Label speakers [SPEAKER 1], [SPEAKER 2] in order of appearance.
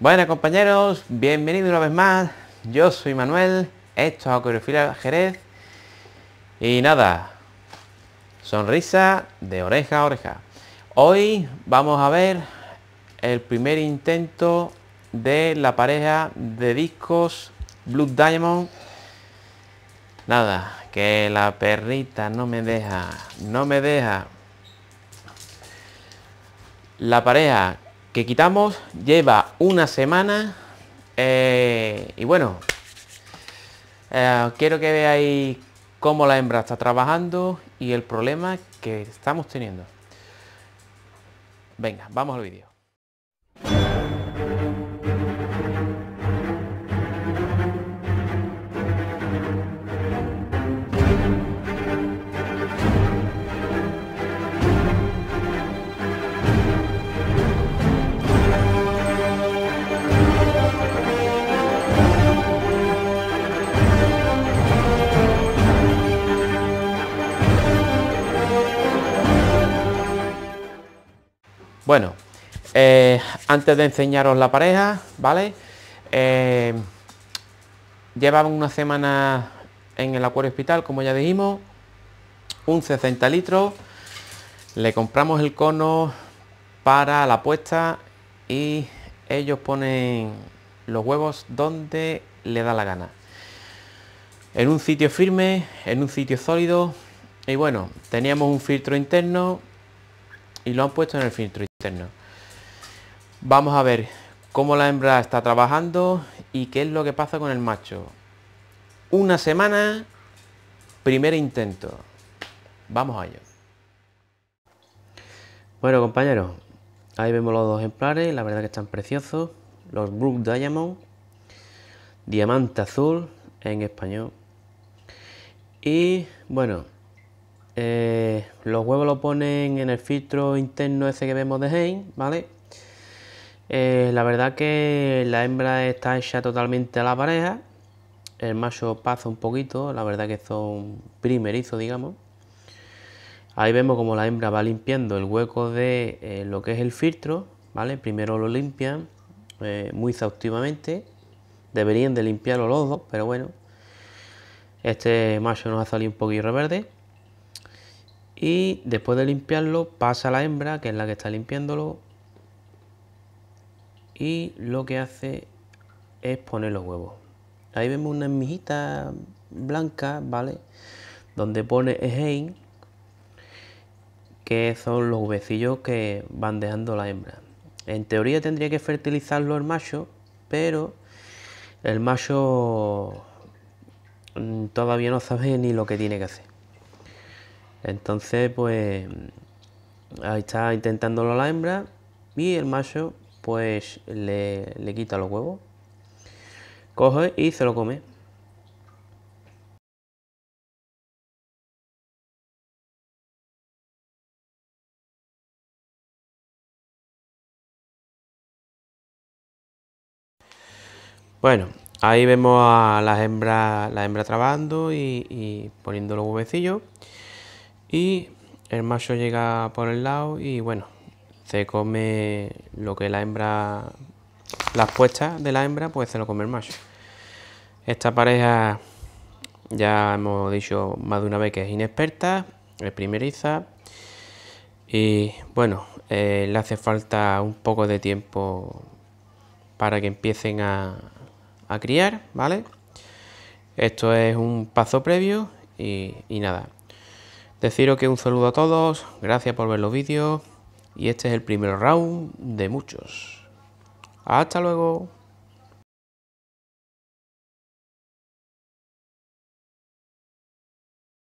[SPEAKER 1] Bueno compañeros, bienvenidos una vez más. Yo soy Manuel, esto es Acuariofilia Jerez. Y nada, sonrisa de oreja a oreja. Hoy vamos a ver el primer intento de la pareja de discos Blue Diamond. Nada, que la perrita no me deja, no me deja. La pareja que quitamos, lleva una semana eh, y bueno, eh, quiero que veáis cómo la hembra está trabajando y el problema que estamos teniendo. Venga, vamos al vídeo. Bueno, eh, antes de enseñaros la pareja, ¿vale? Eh, llevaban una semana en el acuario hospital, como ya dijimos, un 60 litros. Le compramos el cono para la puesta y ellos ponen los huevos donde le da la gana. En un sitio firme, en un sitio sólido. Y bueno, teníamos un filtro interno y lo han puesto en el filtro interno. Vamos a ver cómo la hembra está trabajando y qué es lo que pasa con el macho. Una semana, primer intento. Vamos a ello. Bueno compañeros, ahí vemos los dos ejemplares, la verdad que están preciosos. Los Brook Diamond, Diamante Azul en español. Y bueno, eh, los huevos lo ponen en el filtro interno ese que vemos de Hein, ¿vale? Eh, la verdad que la hembra está hecha totalmente a la pareja. El macho pasa un poquito, la verdad que son primerizos, digamos. Ahí vemos como la hembra va limpiando el hueco de eh, lo que es el filtro, ¿vale? Primero lo limpian muy exhaustivamente. Deberían de limpiarlo los dos, pero bueno. Este macho nos ha salido un poquito reverde. Y después de limpiarlo, pasa la hembra, que es la que está limpiándolo. Y lo que hace es poner los huevos. Ahí vemos una mijita blanca, ¿vale? Donde pone Egein, que son los huevecillos que van dejando la hembra. En teoría tendría que fertilizarlo el macho, pero el macho mm, todavía no sabe ni lo que tiene que hacer. Entonces, pues ahí está intentándolo la hembra y el macho pues le, quita los huevos, coge y se lo come. Bueno, ahí vemos a las hembras, la hembra trabando y, y poniendo los huevecillos. Y el macho llega por el lado y bueno, se come lo que la hembra, las puestas de la hembra, pues se lo come el macho. Esta pareja ya hemos dicho más de una vez que es inexperta, es primeriza. Y bueno, eh, le hace falta un poco de tiempo para que empiecen a, criar, ¿vale? Esto es un paso previo y nada. Deciros que un saludo a todos, gracias por ver los vídeos y este es el primer round de muchos. Hasta luego.